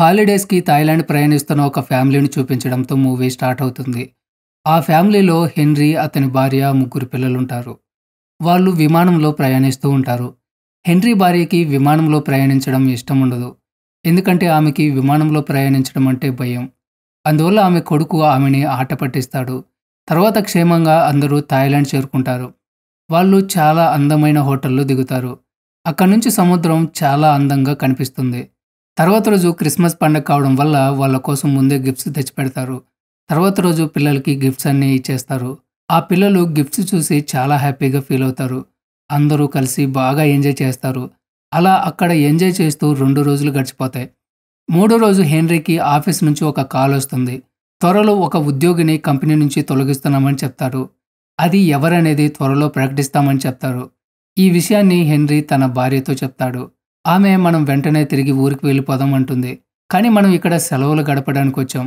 హాలిడేస్కి Thailand ప్రయాణిస్తున్న ఒక ఫ్యామిలీని చూపించడంతో మూవీ స్టార్ట్ అవుతుంది ఆ ఫ్యామిలీలో హెన్రీ అతని భార్య ముగ్గురు పిల్లలుంటారు వాళ్ళు విమానంలో ప్రయాణిస్తూ ఉంటారు హెన్రీ భార్యకి విమానంలో ప్రయాణించడం ఇష్టం ఉండదు ఎందుకంటే ఆమెకి విమానంలో ప్రయాణించడం అంటే భయం అందువల్ల ఆమె కొడుకు ఆమెని ఆట పట్టిస్తాడు తర్వాత క్షేమంగా అందరూ థాయిలాండ్ చేరుకుంటారు వాళ్ళు చాలా అందమైన హోటల్లో దిగుతారు అక్కడి నుంచి సముద్రం చాలా అందంగా కనిపిస్తుంది తర్వాత రోజు క్రిస్మస్ పండుగ కావడం వల్ల వాళ్ళ కోసం ముందే గిఫ్ట్స్ తెచ్చిపెడతారు తర్వాత రోజు పిల్లలకి గిఫ్ట్స్ అన్నీ ఇచ్చేస్తారు ఆ పిల్లలు గిఫ్ట్స్ చూసి చాలా హ్యాపీగా ఫీల్ అవుతారు అందరూ కలిసి బాగా ఎంజాయ్ చేస్తారు అలా అక్కడ ఎంజాయ్ చేస్తూ రెండు రోజులు గడిచిపోతాయి మూడో రోజు హెన్రీకి ఆఫీస్ నుంచి ఒక కాల్ వస్తుంది త్వరలో ఒక ఉద్యోగిని కంపెనీ నుంచి తొలగిస్తున్నామని చెప్తారు అది ఎవరనేది త్వరలో ప్రకటిస్తామని చెప్తారు ఈ విషయాన్ని హెన్రీ తన భార్యతో చెప్తాడు ఆమె మనం వెంటనే తిరిగి ఊరికి వెళ్ళిపోదాం అంటుంది కానీ మనం ఇక్కడ సెలవులు గడపడానికి వచ్చాం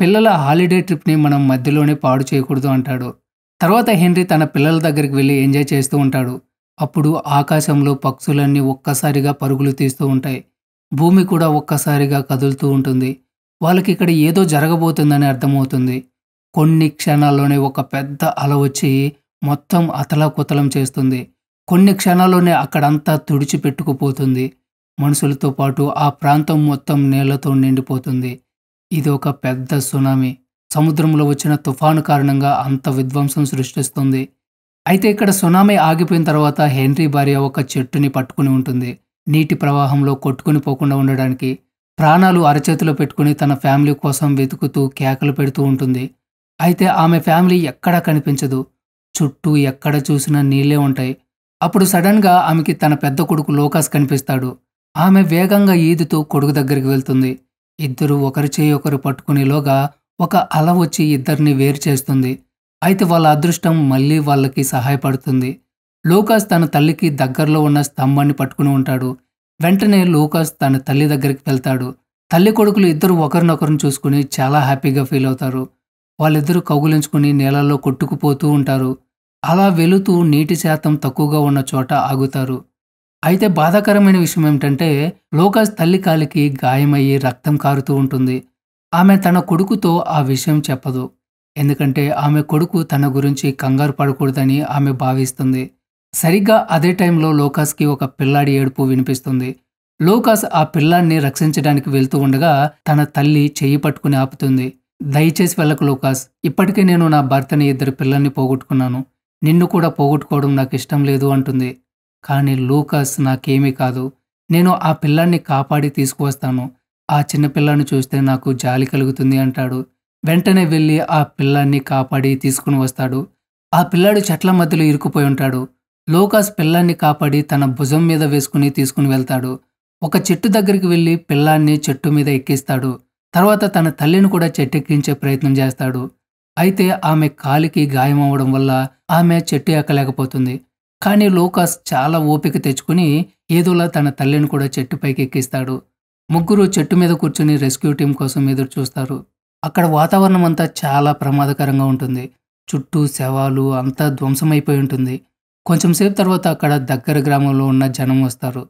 పిల్లల హాలిడే ట్రిప్ని మనం మధ్యలోనే పాడు చేయకూడదు అంటాడు తర్వాత హెన్రీ తన పిల్లల దగ్గరికి వెళ్ళి ఎంజాయ్ చేస్తూ ఉంటాడు అప్పుడు ఆకాశంలో పక్షులన్నీ ఒక్కసారిగా పరుగులు తీస్తూ ఉంటాయి భూమి కూడా ఒక్కసారిగా కదులుతూ ఉంటుంది వాళ్ళకి ఇక్కడ ఏదో జరగబోతుందని అర్థమవుతుంది కొన్ని క్షణాల్లోనే ఒక పెద్ద అల వచ్చి మొత్తం అతలాకుతలం చేస్తుంది కొన్ని క్షణాల్లోనే అక్కడంతా తుడిచిపెట్టుకుపోతుంది మనుషులతో పాటు ఆ ప్రాంతం మొత్తం నీళ్లతో నిండిపోతుంది ఇది ఒక పెద్ద సునామీ సముద్రంలో వచ్చిన తుఫాను కారణంగా అంత విధ్వంసం సృష్టిస్తుంది అయితే ఇక్కడ సునామీ ఆగిపోయిన తర్వాత హెన్రీ భార్య ఒక చెట్టుని పట్టుకుని ఉంటుంది నీటి ప్రవాహంలో కొట్టుకుని పోకుండా ఉండడానికి ప్రాణాలు అరచేతిలో పెట్టుకుని తన ఫ్యామిలీ కోసం వెతుకుతూ కేకలు పెడుతూ ఉంటుంది అయితే ఆమె ఫ్యామిలీ ఎక్కడా కనిపించదు చుట్టూ ఎక్కడ చూసినా నీళ్లే ఉంటాయి అప్పుడు సడన్గా ఆమెకి తన పెద్ద కొడుకు లోకాస్ కనిపిస్తాడు ఆమె వేగంగా ఈదుతూ కొడుకు దగ్గరికి వెళ్తుంది ఇద్దరు ఒకరి చేయి ఒకరు పట్టుకునేలోగా ఒక అల వచ్చి ఇద్దరిని వేరు చేస్తుంది అయితే వాళ్ళ అదృష్టం మళ్ళీ వాళ్ళకి సహాయపడుతుంది లూకాస్ తన తల్లికి దగ్గరలో ఉన్న స్తంభాన్ని పట్టుకుని ఉంటాడు వెంటనే లూకాస్ తన తల్లి దగ్గరికి వెళ్తాడు తల్లి కొడుకులు ఇద్దరు ఒకరినొకరిని చూసుకుని చాలా హ్యాపీగా ఫీల్ అవుతారు వాళ్ళిద్దరూ కౌగులించుకుని నేలల్లో కొట్టుకుపోతూ ఉంటారు అలా వెలుతూ నీటి శాతం తక్కువగా ఉన్న చోట ఆగుతారు అయితే బాధాకరమైన విషయం ఏమిటంటే లోకాస్ తల్లి కాలికి గాయమయ్యి రక్తం కారుతూ ఉంటుంది ఆమె తన కొడుకుతో ఆ విషయం చెప్పదు ఎందుకంటే ఆమె కొడుకు తన గురించి కంగారు పడకూడదని ఆమె భావిస్తుంది సరిగ్గా అదే టైంలో లోకాస్కి ఒక పిల్లాడి ఏడుపు వినిపిస్తుంది లోకాస్ ఆ పిల్లాన్ని రక్షించడానికి వెళ్తూ ఉండగా తన తల్లి చెయ్యి పట్టుకుని ఆపుతుంది దయచేసి వెళ్ళకు లోకాస్ ఇప్పటికే నేను నా భర్తని ఇద్దరు పిల్లల్ని పోగొట్టుకున్నాను నిన్ను కూడా పోగొట్టుకోవడం నాకు ఇష్టం లేదు అంటుంది కానీ లూకాస్ నాకేమీ కాదు నేను ఆ పిల్లాన్ని కాపాడి తీసుకువస్తాను ఆ చిన్నపిల్లాన్ని చూస్తే నాకు జాలి కలుగుతుంది అంటాడు వెంటనే వెళ్ళి ఆ పిల్లాన్ని కాపాడి తీసుకుని వస్తాడు ఆ పిల్లాడు చెట్ల మధ్యలో ఇరుకుపోయి ఉంటాడు లోకాస్ పిల్లాన్ని కాపాడి తన భుజం మీద వేసుకుని తీసుకుని వెళ్తాడు ఒక చెట్టు దగ్గరికి వెళ్ళి పిల్లాన్ని చెట్టు మీద ఎక్కిస్తాడు తర్వాత తన తల్లిని కూడా చెట్టెక్కించే ప్రయత్నం చేస్తాడు అయితే ఆమె కాలికి గాయమవడం వల్ల ఆమె చెట్టు ఎక్కలేకపోతుంది కానీ లోకాస్ చాలా ఓపిక తెచ్చుకుని ఏదోలా తన తల్లిని కూడా చెట్టు పైకి ఎక్కిస్తాడు ముగ్గురు చెట్టు మీద కూర్చుని రెస్క్యూ టీం కోసం ఎదురు చూస్తారు అక్కడ వాతావరణం అంతా చాలా ప్రమాదకరంగా ఉంటుంది చుట్టూ శవాలు అంతా ధ్వంసమైపోయి ఉంటుంది కొంచెంసేపు తర్వాత అక్కడ దగ్గర గ్రామంలో ఉన్న జనం వస్తారు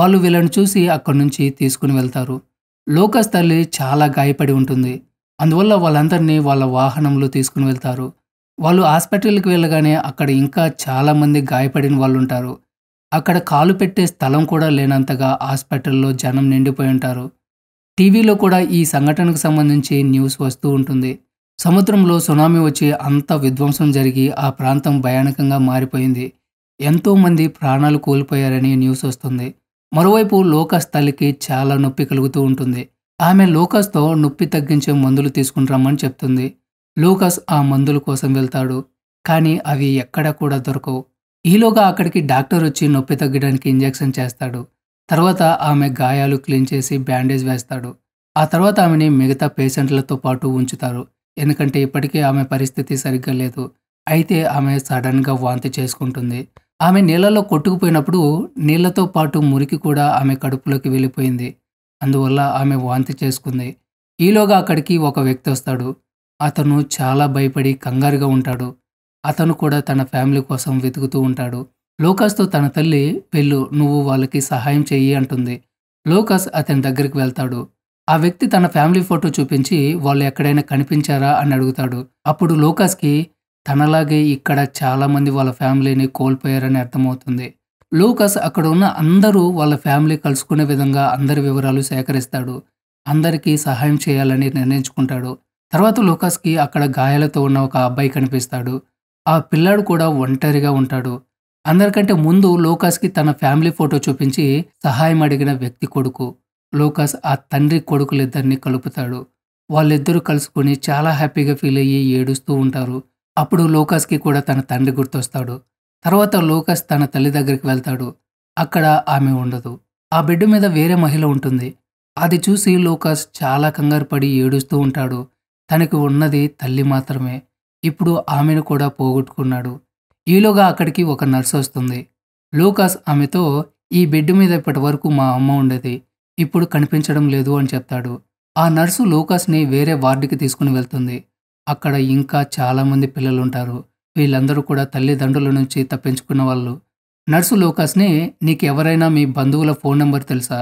వాళ్ళు వీళ్ళని చూసి అక్కడి నుంచి తీసుకుని వెళ్తారు లోకస్ తల్లి చాలా గాయపడి ఉంటుంది అందువల్ల వాళ్ళందరినీ వాళ్ళ వాహనంలో తీసుకుని వెళ్తారు వాళ్ళు హాస్పిటల్కి వెళ్ళగానే అక్కడ ఇంకా చాలామంది గాయపడిన వాళ్ళు ఉంటారు అక్కడ కాలు పెట్టే స్థలం కూడా లేనంతగా హాస్పిటల్లో జనం నిండిపోయి ఉంటారు టీవీలో కూడా ఈ సంఘటనకు సంబంధించి న్యూస్ వస్తూ ఉంటుంది సముద్రంలో సునామీ వచ్చి అంత విధ్వంసం జరిగి ఆ ప్రాంతం భయానకంగా మారిపోయింది ఎంతోమంది ప్రాణాలు కోల్పోయారని న్యూస్ వస్తుంది మరోవైపు లోకస్ తల్లికి చాలా నొప్పి కలుగుతూ ఉంటుంది ఆమె లోకస్తో నొప్పి తగ్గించే మందులు తీసుకుంటామని చెప్తుంది లూకస్ ఆ మందుల కోసం వెళ్తాడు కానీ అవి ఎక్కడ కూడా దొరకవు ఈలోగా అక్కడికి డాక్టర్ వచ్చి నొప్పి తగ్గడానికి ఇంజెక్షన్ చేస్తాడు తర్వాత ఆమె గాయాలు క్లీన్ చేసి బ్యాండేజ్ వేస్తాడు ఆ తర్వాత ఆమెని మిగతా పేషెంట్లతో పాటు ఉంచుతారు ఎందుకంటే ఇప్పటికే ఆమె పరిస్థితి సరిగ్గా లేదు అయితే ఆమె సడన్గా వాంతి చేసుకుంటుంది ఆమె నీళ్ళలో కొట్టుకుపోయినప్పుడు నీళ్లతో పాటు మురికి కూడా ఆమె కడుపులోకి వెళ్ళిపోయింది అందువల్ల ఆమె వాంతి చేసుకుంది ఈలోగా అక్కడికి ఒక వ్యక్తి వస్తాడు అతను చాలా భయపడి కంగారుగా ఉంటాడు అతను కూడా తన ఫ్యామిలీ కోసం వెతుకుతూ ఉంటాడు లోకాస్తో తన తల్లి వెళ్ళు నువ్వు వాళ్ళకి సహాయం చెయ్యి అంటుంది లోకాస్ అతని దగ్గరికి వెళ్తాడు ఆ వ్యక్తి తన ఫ్యామిలీ ఫోటో చూపించి వాళ్ళు ఎక్కడైనా కనిపించారా అని అడుగుతాడు అప్పుడు లోకాస్కి తనలాగే ఇక్కడ చాలామంది వాళ్ళ ఫ్యామిలీని కోల్పోయారని అర్థమవుతుంది లోకస్ అక్కడ ఉన్న అందరూ వాళ్ళ ఫ్యామిలీ కలుసుకునే విధంగా అందరి వివరాలు సేకరిస్తాడు అందరికీ సహాయం చేయాలని నిర్ణయించుకుంటాడు తర్వాత లూకాస్కి అక్కడ గాయాలతో ఉన్న ఒక అబ్బాయి కనిపిస్తాడు ఆ పిల్లాడు కూడా ఒంటరిగా ఉంటాడు అందరికంటే ముందు లోకాస్కి తన ఫ్యామిలీ ఫోటో చూపించి సహాయం అడిగిన వ్యక్తి కొడుకు లోకాస్ ఆ తండ్రి కొడుకులిద్దరిని కలుపుతాడు వాళ్ళిద్దరూ కలుసుకొని చాలా హ్యాపీగా ఫీల్ అయ్యి ఏడుస్తూ ఉంటారు అప్పుడు లోకాస్కి కూడా తన తండ్రి గుర్తొస్తాడు తర్వాత లోకాస్ తన తల్లి దగ్గరికి వెళ్తాడు అక్కడ ఆమె ఉండదు ఆ బిడ్డ మీద వేరే మహిళ ఉంటుంది అది చూసి లోకాస్ చాలా కంగారు పడి ఏడుస్తూ ఉంటాడు తనకి ఉన్నది తల్లి మాత్రమే ఇప్పుడు ఆమెను కూడా పోగొట్టుకున్నాడు ఈలోగా అక్కడికి ఒక నర్స్ వస్తుంది లూకాస్ ఆమెతో ఈ బెడ్ మీద ఇప్పటి వరకు మా అమ్మ ఉండేది ఇప్పుడు కనిపించడం లేదు అని చెప్తాడు ఆ నర్సు లూకాస్ని వేరే వార్డుకి తీసుకుని వెళ్తుంది అక్కడ ఇంకా చాలామంది పిల్లలు ఉంటారు వీళ్ళందరూ కూడా తల్లిదండ్రుల నుంచి తప్పించుకున్న వాళ్ళు నర్సు లూకాస్ని నీకు ఎవరైనా మీ బంధువుల ఫోన్ నెంబర్ తెలుసా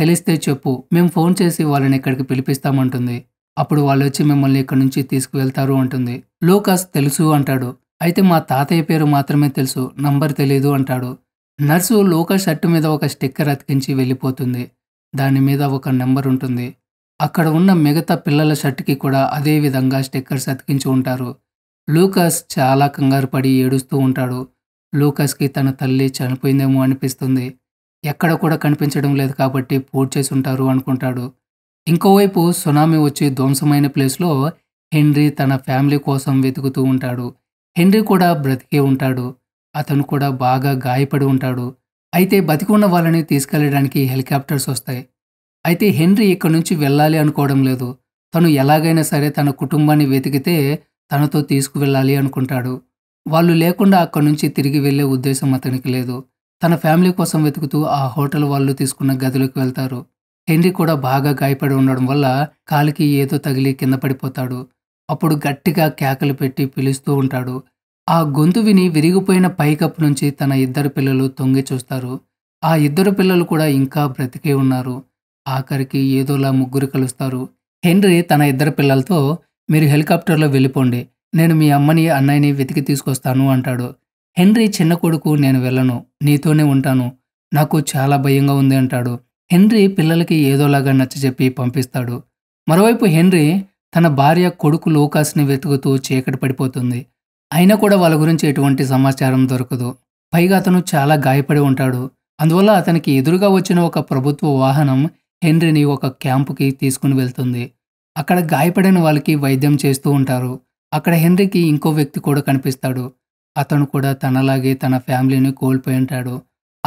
తెలిస్తే చెప్పు మేము ఫోన్ చేసి వాళ్ళని ఇక్కడికి పిలిపిస్తామంటుంది అప్పుడు వాళ్ళు వచ్చి మిమ్మల్ని ఇక్కడి నుంచి తీసుకువెళ్తారు అంటుంది లోకస్ తెలుసు అంటాడు అయితే మా తాతయ్య పేరు మాత్రమే తెలుసు నంబర్ తెలియదు అంటాడు నర్సు లోకస్ షర్టు మీద ఒక స్టిక్కర్ అతికించి వెళ్ళిపోతుంది దాని మీద ఒక నెంబర్ ఉంటుంది అక్కడ ఉన్న మిగతా పిల్లల షర్ట్కి కూడా అదే విధంగా స్టిక్కర్స్ అతికించి ఉంటారు లూకాస్ చాలా కంగారు పడి ఏడుస్తూ ఉంటాడు లూకాస్కి తన తల్లి చనిపోయిందేమో అనిపిస్తుంది ఎక్కడ కూడా కనిపించడం లేదు కాబట్టి పూడ్ చేసి ఉంటారు అనుకుంటాడు ఇంకోవైపు సునామీ వచ్చి ధ్వంసమైన ప్లేస్లో హెన్రీ తన ఫ్యామిలీ కోసం వెతుకుతూ ఉంటాడు హెన్రీ కూడా బ్రతికే ఉంటాడు అతను కూడా బాగా గాయపడి ఉంటాడు అయితే ఉన్న వాళ్ళని తీసుకెళ్లడానికి హెలికాప్టర్స్ వస్తాయి అయితే హెన్రీ ఇక్కడి నుంచి వెళ్ళాలి అనుకోవడం లేదు తను ఎలాగైనా సరే తన కుటుంబాన్ని వెతికితే తనతో తీసుకువెళ్ళాలి అనుకుంటాడు వాళ్ళు లేకుండా అక్కడి నుంచి తిరిగి వెళ్ళే ఉద్దేశం అతనికి లేదు తన ఫ్యామిలీ కోసం వెతుకుతూ ఆ హోటల్ వాళ్ళు తీసుకున్న గదిలోకి వెళ్తారు హెన్రీ కూడా బాగా గాయపడి ఉండడం వల్ల కాలికి ఏదో తగిలి కింద పడిపోతాడు అప్పుడు గట్టిగా కేకలు పెట్టి పిలుస్తూ ఉంటాడు ఆ గొంతు విని విరిగిపోయిన పైకప్పు నుంచి తన ఇద్దరు పిల్లలు తొంగి చూస్తారు ఆ ఇద్దరు పిల్లలు కూడా ఇంకా బ్రతికే ఉన్నారు ఆఖరికి ఏదోలా ముగ్గురు కలుస్తారు హెన్రీ తన ఇద్దరు పిల్లలతో మీరు హెలికాప్టర్లో వెళ్ళిపోండి నేను మీ అమ్మని అన్నయ్యని వెతికి తీసుకొస్తాను అంటాడు హెన్రీ చిన్న కొడుకు నేను వెళ్ళను నీతోనే ఉంటాను నాకు చాలా భయంగా ఉంది అంటాడు హెన్రీ పిల్లలకి ఏదోలాగా నచ్చజెప్పి పంపిస్తాడు మరోవైపు హెన్రీ తన భార్య కొడుకు లోకాస్ని వెతుకుతూ చీకటి పడిపోతుంది అయినా కూడా వాళ్ళ గురించి ఎటువంటి సమాచారం దొరకదు పైగా అతను చాలా గాయపడి ఉంటాడు అందువల్ల అతనికి ఎదురుగా వచ్చిన ఒక ప్రభుత్వ వాహనం హెన్రీని ఒక క్యాంపుకి తీసుకుని వెళ్తుంది అక్కడ గాయపడిన వాళ్ళకి వైద్యం చేస్తూ ఉంటారు అక్కడ హెన్రీకి ఇంకో వ్యక్తి కూడా కనిపిస్తాడు అతను కూడా తనలాగే తన ఫ్యామిలీని కోల్పోయి ఉంటాడు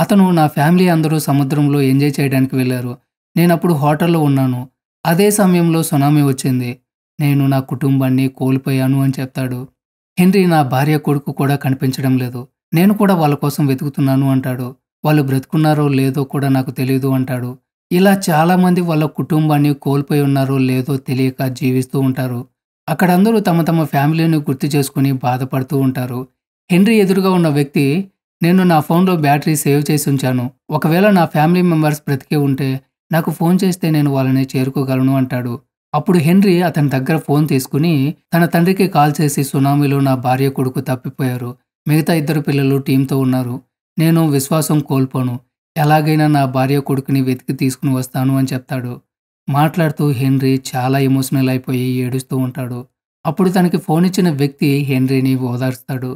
అతను నా ఫ్యామిలీ అందరూ సముద్రంలో ఎంజాయ్ చేయడానికి వెళ్ళారు నేను అప్పుడు హోటల్లో ఉన్నాను అదే సమయంలో సునామీ వచ్చింది నేను నా కుటుంబాన్ని కోల్పోయాను అని చెప్తాడు హెన్రీ నా భార్య కొడుకు కూడా కనిపించడం లేదు నేను కూడా వాళ్ళ కోసం వెతుకుతున్నాను అంటాడు వాళ్ళు బ్రతుకున్నారో లేదో కూడా నాకు తెలియదు అంటాడు ఇలా చాలామంది వాళ్ళ కుటుంబాన్ని కోల్పోయి ఉన్నారో లేదో తెలియక జీవిస్తూ ఉంటారు అక్కడందరూ తమ తమ ఫ్యామిలీని గుర్తు చేసుకుని బాధపడుతూ ఉంటారు హెన్రీ ఎదురుగా ఉన్న వ్యక్తి నేను నా ఫోన్లో బ్యాటరీ సేవ్ చేసి ఉంచాను ఒకవేళ నా ఫ్యామిలీ మెంబర్స్ బ్రతికే ఉంటే నాకు ఫోన్ చేస్తే నేను వాళ్ళని చేరుకోగలను అంటాడు అప్పుడు హెన్రీ అతని దగ్గర ఫోన్ తీసుకుని తన తండ్రికి కాల్ చేసి సునామీలో నా భార్య కొడుకు తప్పిపోయారు మిగతా ఇద్దరు పిల్లలు టీంతో ఉన్నారు నేను విశ్వాసం కోల్పోను ఎలాగైనా నా భార్య కొడుకుని వెతికి తీసుకుని వస్తాను అని చెప్తాడు మాట్లాడుతూ హెన్రీ చాలా ఎమోషనల్ అయిపోయి ఏడుస్తూ ఉంటాడు అప్పుడు తనకి ఫోన్ ఇచ్చిన వ్యక్తి హెన్రీని ఓదార్స్తాడు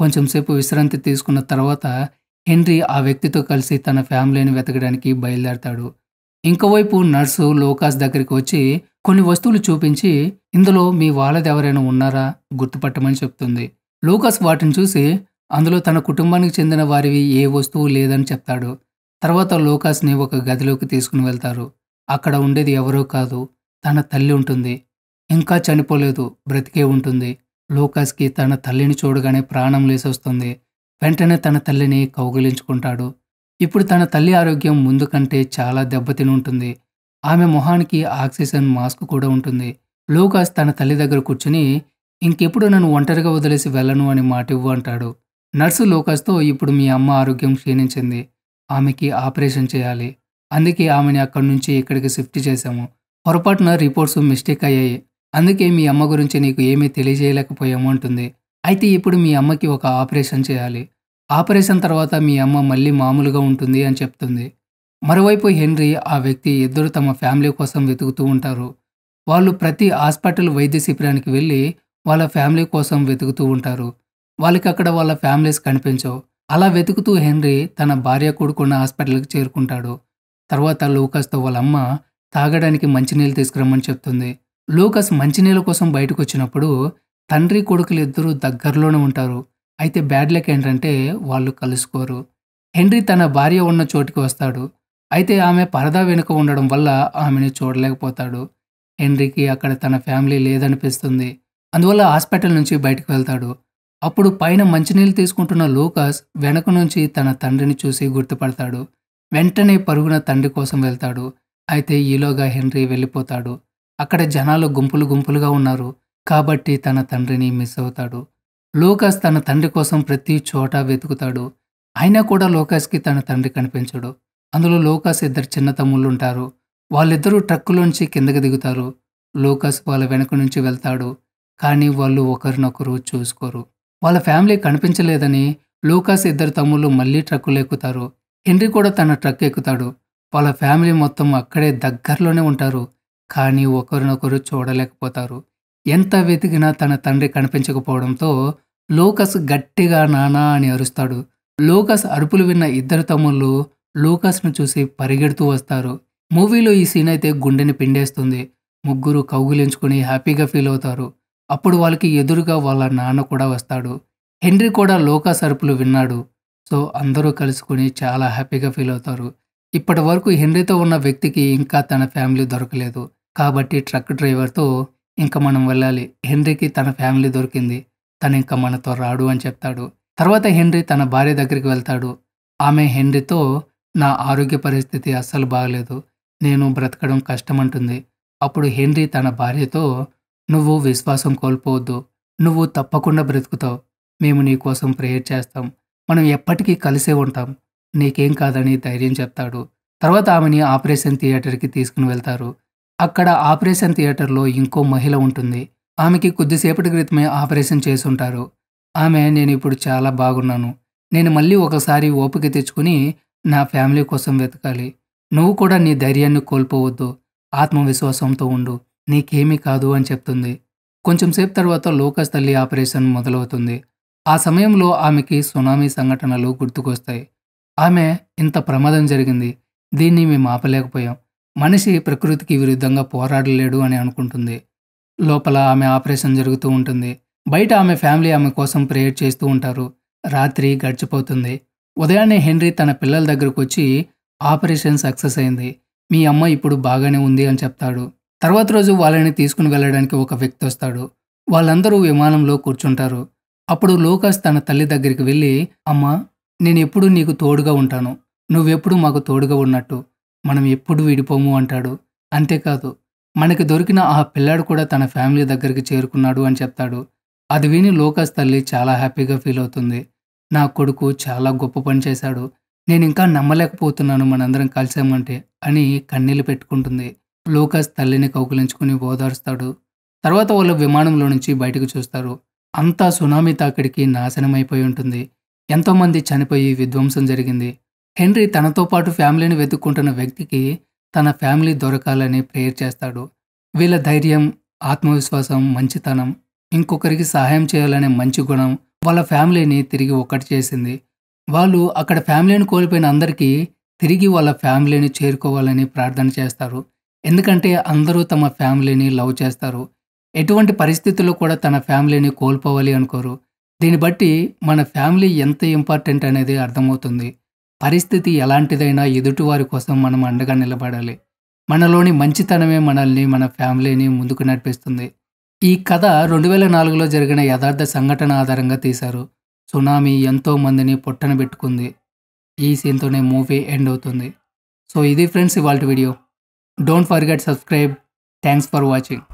కొంచెంసేపు విశ్రాంతి తీసుకున్న తర్వాత హెన్రీ ఆ వ్యక్తితో కలిసి తన ఫ్యామిలీని వెతకడానికి బయలుదేరతాడు ఇంకోవైపు నర్సు లోకాస్ దగ్గరికి వచ్చి కొన్ని వస్తువులు చూపించి ఇందులో మీ వాళ్ళది ఎవరైనా ఉన్నారా గుర్తుపట్టమని చెప్తుంది లోకాస్ వాటిని చూసి అందులో తన కుటుంబానికి చెందిన వారివి ఏ వస్తువు లేదని చెప్తాడు తర్వాత లోకాస్ని ఒక గదిలోకి తీసుకుని వెళ్తారు అక్కడ ఉండేది ఎవరో కాదు తన తల్లి ఉంటుంది ఇంకా చనిపోలేదు బ్రతికే ఉంటుంది లూకాస్కి తన తల్లిని చూడగానే ప్రాణం లేసొస్తుంది వెంటనే తన తల్లిని కౌగిలించుకుంటాడు ఇప్పుడు తన తల్లి ఆరోగ్యం ముందు కంటే చాలా దెబ్బతిని ఉంటుంది ఆమె మొహానికి ఆక్సిజన్ మాస్క్ కూడా ఉంటుంది లూకాస్ తన తల్లి దగ్గర కూర్చుని ఇంకెప్పుడు నన్ను ఒంటరిగా వదిలేసి వెళ్ళను అని మాటివ్వు అంటాడు నర్సు లోకాస్తో ఇప్పుడు మీ అమ్మ ఆరోగ్యం క్షీణించింది ఆమెకి ఆపరేషన్ చేయాలి అందుకే ఆమెని అక్కడి నుంచి ఇక్కడికి షిఫ్ట్ చేశాము పొరపాటున రిపోర్ట్స్ మిస్టేక్ అయ్యాయి అందుకే మీ అమ్మ గురించి నీకు ఏమీ తెలియజేయలేకపోయాము ఉంటుంది అయితే ఇప్పుడు మీ అమ్మకి ఒక ఆపరేషన్ చేయాలి ఆపరేషన్ తర్వాత మీ అమ్మ మళ్ళీ మామూలుగా ఉంటుంది అని చెప్తుంది మరోవైపు హెన్రీ ఆ వ్యక్తి ఇద్దరు తమ ఫ్యామిలీ కోసం వెతుకుతూ ఉంటారు వాళ్ళు ప్రతి హాస్పిటల్ వైద్య శిబిరానికి వెళ్ళి వాళ్ళ ఫ్యామిలీ కోసం వెతుకుతూ ఉంటారు వాళ్ళకి అక్కడ వాళ్ళ ఫ్యామిలీస్ కనిపించవు అలా వెతుకుతూ హెన్రీ తన భార్య కూడుకున్న హాస్పిటల్కి చేరుకుంటాడు తర్వాత లూకాస్తో వాళ్ళ అమ్మ తాగడానికి మంచినీళ్ళు తీసుకురమ్మని చెప్తుంది లూకస్ మంచినీళ్ళ కోసం బయటకు వచ్చినప్పుడు తండ్రి కొడుకులు ఇద్దరూ దగ్గరలోనే ఉంటారు అయితే బ్యాడ్ లక్ ఏంటంటే వాళ్ళు కలుసుకోరు హెన్రీ తన భార్య ఉన్న చోటికి వస్తాడు అయితే ఆమె పరదా వెనుక ఉండడం వల్ల ఆమెను చూడలేకపోతాడు హెన్రీకి అక్కడ తన ఫ్యామిలీ లేదనిపిస్తుంది అందువల్ల హాస్పిటల్ నుంచి బయటకు వెళ్తాడు అప్పుడు పైన మంచినీళ్ళు తీసుకుంటున్న లూకాస్ వెనక నుంచి తన తండ్రిని చూసి గుర్తుపడతాడు వెంటనే పరుగున తండ్రి కోసం వెళ్తాడు అయితే ఈలోగా హెన్రీ వెళ్ళిపోతాడు అక్కడ జనాలు గుంపులు గుంపులుగా ఉన్నారు కాబట్టి తన తండ్రిని మిస్ అవుతాడు లోకస్ తన తండ్రి కోసం ప్రతి చోట వెతుకుతాడు అయినా కూడా లోకాస్కి తన తండ్రి కనిపించడు అందులో లోకాస్ ఇద్దరు చిన్న తమ్ముళ్ళు ఉంటారు వాళ్ళిద్దరూ ట్రక్కులోంచి కిందకి దిగుతారు లోకాస్ వాళ్ళ వెనక నుంచి వెళ్తాడు కానీ వాళ్ళు ఒకరినొకరు చూసుకోరు వాళ్ళ ఫ్యామిలీ కనిపించలేదని లోకాస్ ఇద్దరు తమ్ముళ్ళు మళ్ళీ ట్రక్కులు ఎక్కుతారు హెన్రీ కూడా తన ట్రక్ ఎక్కుతాడు వాళ్ళ ఫ్యామిలీ మొత్తం అక్కడే దగ్గరలోనే ఉంటారు కానీ ఒకరినొకరు చూడలేకపోతారు ఎంత వెతికినా తన తండ్రి కనిపించకపోవడంతో లోకస్ గట్టిగా నానా అని అరుస్తాడు లోకస్ అరుపులు విన్న ఇద్దరు తమ్ముళ్ళు లోకస్ను చూసి పరిగెడుతూ వస్తారు మూవీలో ఈ సీన్ అయితే గుండెని పిండేస్తుంది ముగ్గురు కౌగులించుకుని హ్యాపీగా ఫీల్ అవుతారు అప్పుడు వాళ్ళకి ఎదురుగా వాళ్ళ నాన్న కూడా వస్తాడు హెన్రీ కూడా లోకస్ అరుపులు విన్నాడు సో అందరూ కలుసుకుని చాలా హ్యాపీగా ఫీల్ అవుతారు ఇప్పటి వరకు హెన్రీతో ఉన్న వ్యక్తికి ఇంకా తన ఫ్యామిలీ దొరకలేదు కాబట్టి ట్రక్ డ్రైవర్తో ఇంకా మనం వెళ్ళాలి హెన్రీకి తన ఫ్యామిలీ దొరికింది తను ఇంకా మనతో రాడు అని చెప్తాడు తర్వాత హెన్రీ తన భార్య దగ్గరికి వెళ్తాడు ఆమె హెన్రీతో నా ఆరోగ్య పరిస్థితి అస్సలు బాగలేదు నేను బ్రతకడం కష్టమంటుంది అప్పుడు హెన్రీ తన భార్యతో నువ్వు విశ్వాసం కోల్పోవద్దు నువ్వు తప్పకుండా బ్రతుకుతావు మేము నీ కోసం ప్రేయర్ చేస్తాం మనం ఎప్పటికీ కలిసే ఉంటాం నీకేం కాదని ధైర్యం చెప్తాడు తర్వాత ఆమెని ఆపరేషన్ థియేటర్కి తీసుకుని వెళ్తారు అక్కడ ఆపరేషన్ థియేటర్లో ఇంకో మహిళ ఉంటుంది ఆమెకి కొద్దిసేపటి క్రితమే ఆపరేషన్ చేసుంటారు ఆమె నేను ఇప్పుడు చాలా బాగున్నాను నేను మళ్ళీ ఒకసారి ఓపిక తెచ్చుకుని నా ఫ్యామిలీ కోసం వెతకాలి నువ్వు కూడా నీ ధైర్యాన్ని కోల్పోవద్దు ఆత్మవిశ్వాసంతో ఉండు నీకేమీ కాదు అని చెప్తుంది కొంచెంసేపు తర్వాత లోకస్ తల్లి ఆపరేషన్ మొదలవుతుంది ఆ సమయంలో ఆమెకి సునామీ సంఘటనలు గుర్తుకొస్తాయి ఆమె ఇంత ప్రమాదం జరిగింది దీన్ని మేము ఆపలేకపోయాం మనిషి ప్రకృతికి విరుద్ధంగా పోరాడలేడు అని అనుకుంటుంది లోపల ఆమె ఆపరేషన్ జరుగుతూ ఉంటుంది బయట ఆమె ఫ్యామిలీ ఆమె కోసం ప్రేయర్ చేస్తూ ఉంటారు రాత్రి గడిచిపోతుంది ఉదయాన్నే హెన్రీ తన పిల్లల దగ్గరకు వచ్చి ఆపరేషన్ సక్సెస్ అయింది మీ అమ్మ ఇప్పుడు బాగానే ఉంది అని చెప్తాడు తర్వాత రోజు వాళ్ళని తీసుకుని వెళ్ళడానికి ఒక వ్యక్తి వస్తాడు వాళ్ళందరూ విమానంలో కూర్చుంటారు అప్పుడు లోకాస్ తన తల్లి దగ్గరికి వెళ్ళి అమ్మ నేను ఎప్పుడూ నీకు తోడుగా ఉంటాను నువ్వెప్పుడు మాకు తోడుగా ఉన్నట్టు మనం ఎప్పుడు విడిపోము అంటాడు అంతేకాదు మనకి దొరికిన ఆ పిల్లాడు కూడా తన ఫ్యామిలీ దగ్గరికి చేరుకున్నాడు అని చెప్తాడు అది విని లోకాస్ తల్లి చాలా హ్యాపీగా ఫీల్ అవుతుంది నా కొడుకు చాలా గొప్ప పని చేశాడు నేను ఇంకా నమ్మలేకపోతున్నాను మనందరం కలిసామంటే అని కన్నీళ్లు పెట్టుకుంటుంది లోకాస్ తల్లిని కౌకులించుకుని ఓదార్స్తాడు తర్వాత వాళ్ళు విమానంలో నుంచి బయటకు చూస్తారు అంతా సునామీ తాకిడికి నాశనమైపోయి ఉంటుంది ఎంతోమంది చనిపోయి విధ్వంసం జరిగింది హెన్రీ తనతో పాటు ఫ్యామిలీని వెతుక్కుంటున్న వ్యక్తికి తన ఫ్యామిలీ దొరకాలని ప్రేయర్ చేస్తాడు వీళ్ళ ధైర్యం ఆత్మవిశ్వాసం మంచితనం ఇంకొకరికి సహాయం చేయాలనే మంచి గుణం వాళ్ళ ఫ్యామిలీని తిరిగి ఒకటి చేసింది వాళ్ళు అక్కడ ఫ్యామిలీని కోల్పోయిన అందరికీ తిరిగి వాళ్ళ ఫ్యామిలీని చేరుకోవాలని ప్రార్థన చేస్తారు ఎందుకంటే అందరూ తమ ఫ్యామిలీని లవ్ చేస్తారు ఎటువంటి పరిస్థితుల్లో కూడా తన ఫ్యామిలీని కోల్పోవాలి అనుకోరు దీన్ని బట్టి మన ఫ్యామిలీ ఎంత ఇంపార్టెంట్ అనేది అర్థమవుతుంది పరిస్థితి ఎలాంటిదైనా ఎదుటివారి కోసం మనం అండగా నిలబడాలి మనలోని మంచితనమే మనల్ని మన ఫ్యామిలీని ముందుకు నడిపిస్తుంది ఈ కథ రెండు వేల నాలుగులో జరిగిన యథార్థ సంఘటన ఆధారంగా తీశారు సునామీ ఎంతో మందిని పొట్టన పెట్టుకుంది ఈ సీన్తోనే మూవీ ఎండ్ అవుతుంది సో ఇది ఫ్రెండ్స్ ఇవాల్టి video don't forget subscribe thanks for watching